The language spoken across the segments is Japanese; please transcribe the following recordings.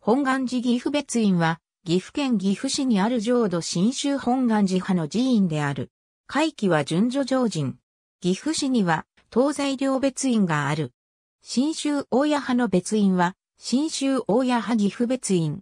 本願寺岐阜別院は、岐阜県岐阜市にある浄土真宗本願寺派の寺院である。会期は順序上人。岐阜市には、東西両別院がある。新州大谷派の別院は、新州大谷派岐阜別院。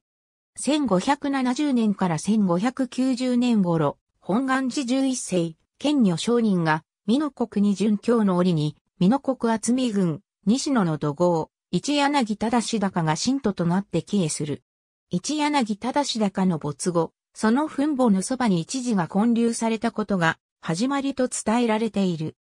1570年から1590年頃、本願寺11世、県女商人が、美濃国に殉教の折に、美濃国厚見郡、西野の土豪、一柳正高が信徒となって帰依する。一柳正高の没後、その墳墓のそばに一時が建立されたことが始まりと伝えられている。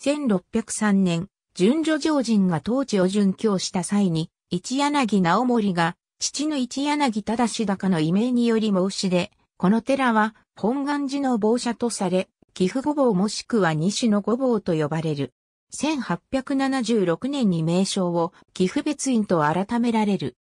1603年、順序上人が当地を殉教した際に、一柳直盛が、父の一柳正高の異名により申し出、この寺は本願寺の傍者とされ、寄付御坊もしくは西の御坊と呼ばれる。1876年に名称を岐阜別院と改められる。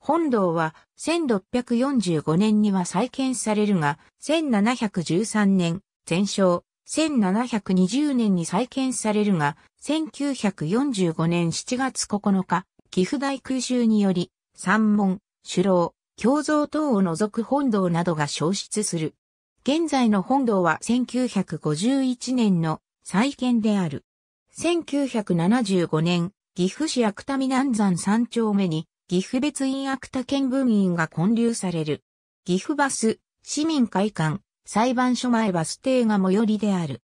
本堂は1645年には再建されるが、1713年、全焼、1720年に再建されるが、1945年7月9日、岐阜大空襲により、山門、首郎、胸像等を除く本堂などが消失する。現在の本堂は1951年の再建である。1975年、岐阜市芥見南山3丁目に、岐阜別院芥見分院が建立される。岐阜バス、市民会館、裁判所前バス停が最寄りである。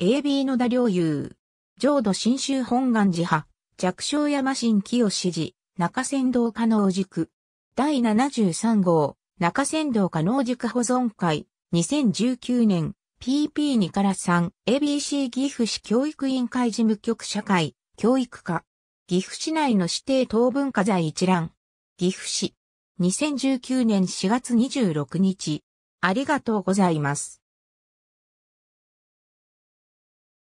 AB 野田良友、浄土新州本願寺派、弱小山新清支持、中仙道加納塾。第73号、中仙道加納塾保存会、2019年、PP2 から 3ABC 岐阜市教育委員会事務局社会教育課岐阜市内の指定等文化財一覧岐阜市2019年4月26日ありがとうございます。